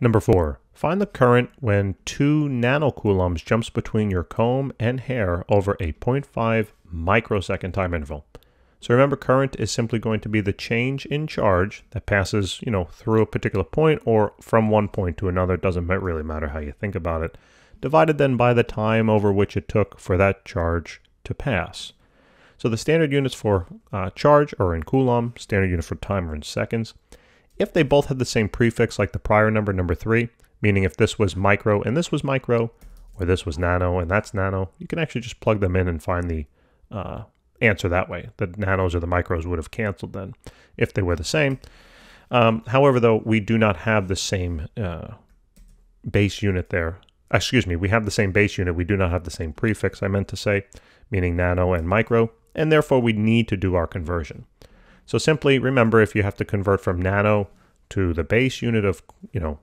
Number 4. Find the current when 2 nanocoulombs jumps between your comb and hair over a 0.5 microsecond time interval. So remember current is simply going to be the change in charge that passes, you know, through a particular point or from one point to another, it doesn't really matter how you think about it, divided then by the time over which it took for that charge to pass. So the standard units for uh, charge are in coulomb, standard units for time are in seconds. If they both had the same prefix like the prior number, number 3, meaning if this was micro and this was micro, or this was nano and that's nano, you can actually just plug them in and find the uh, answer that way. The nanos or the micros would have canceled then if they were the same. Um, however, though, we do not have the same uh, base unit there. Excuse me, we have the same base unit. We do not have the same prefix, I meant to say, meaning nano and micro and therefore we need to do our conversion. So simply remember if you have to convert from nano to the base unit of, you know,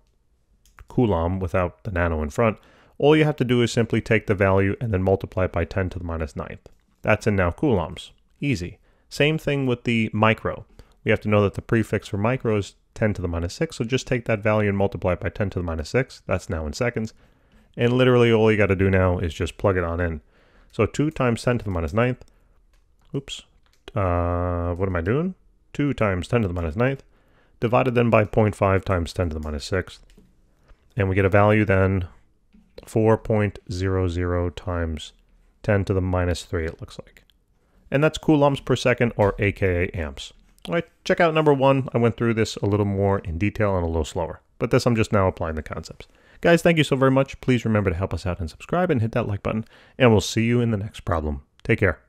coulomb without the nano in front, all you have to do is simply take the value and then multiply it by 10 to the minus ninth. That's in now coulombs. Easy. Same thing with the micro. We have to know that the prefix for micro is 10 to the minus 6, so just take that value and multiply it by 10 to the minus 6. That's now in seconds. And literally all you got to do now is just plug it on in. So 2 times 10 to the minus ninth oops, uh, what am I doing? 2 times 10 to the minus 9th, divided then by 0.5 times 10 to the minus 6th. And we get a value then 4.00 times 10 to the minus 3, it looks like. And that's coulombs per second, or aka amps. All right, check out number one. I went through this a little more in detail and a little slower, but this I'm just now applying the concepts. Guys, thank you so very much. Please remember to help us out and subscribe and hit that like button, and we'll see you in the next problem. Take care.